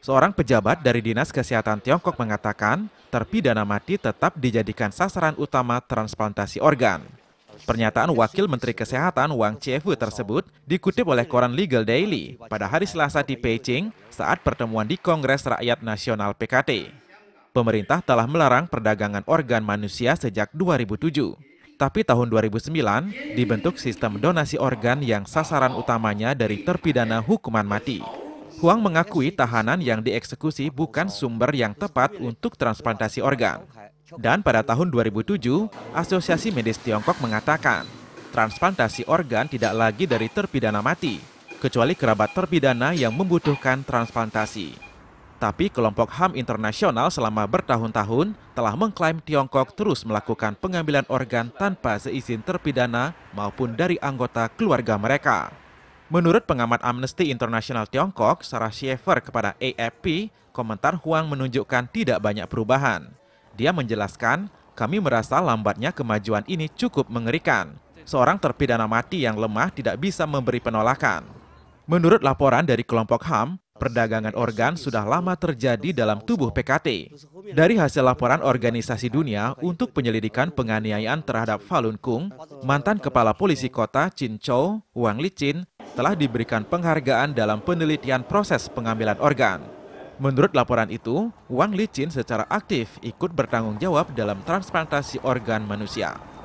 Seorang pejabat dari Dinas Kesehatan Tiongkok mengatakan, terpidana mati tetap dijadikan sasaran utama transplantasi organ. Pernyataan Wakil Menteri Kesehatan Wang Chiefu tersebut dikutip oleh koran Legal Daily pada hari Selasa di Beijing saat pertemuan di Kongres Rakyat Nasional PKT. Pemerintah telah melarang perdagangan organ manusia sejak 2007. Tapi tahun 2009 dibentuk sistem donasi organ yang sasaran utamanya dari terpidana hukuman mati. Huang mengakui tahanan yang dieksekusi bukan sumber yang tepat untuk transplantasi organ. Dan pada tahun 2007, Asosiasi Medis Tiongkok mengatakan, transplantasi organ tidak lagi dari terpidana mati, kecuali kerabat terpidana yang membutuhkan transplantasi. Tapi kelompok HAM internasional selama bertahun-tahun telah mengklaim Tiongkok terus melakukan pengambilan organ tanpa seizin terpidana maupun dari anggota keluarga mereka. Menurut pengamat Amnesty International Tiongkok, Sarah Schaefer kepada AFP, komentar Huang menunjukkan tidak banyak perubahan. Dia menjelaskan, kami merasa lambatnya kemajuan ini cukup mengerikan. Seorang terpidana mati yang lemah tidak bisa memberi penolakan. Menurut laporan dari kelompok HAM, perdagangan organ sudah lama terjadi dalam tubuh PKT. Dari hasil laporan Organisasi Dunia untuk penyelidikan penganiayaan terhadap Falun Gong, mantan kepala polisi kota Chin Chou, Wang Licin, telah diberikan penghargaan dalam penelitian proses pengambilan organ. Menurut laporan itu, Wang licin secara aktif ikut bertanggung jawab dalam transplantasi organ manusia.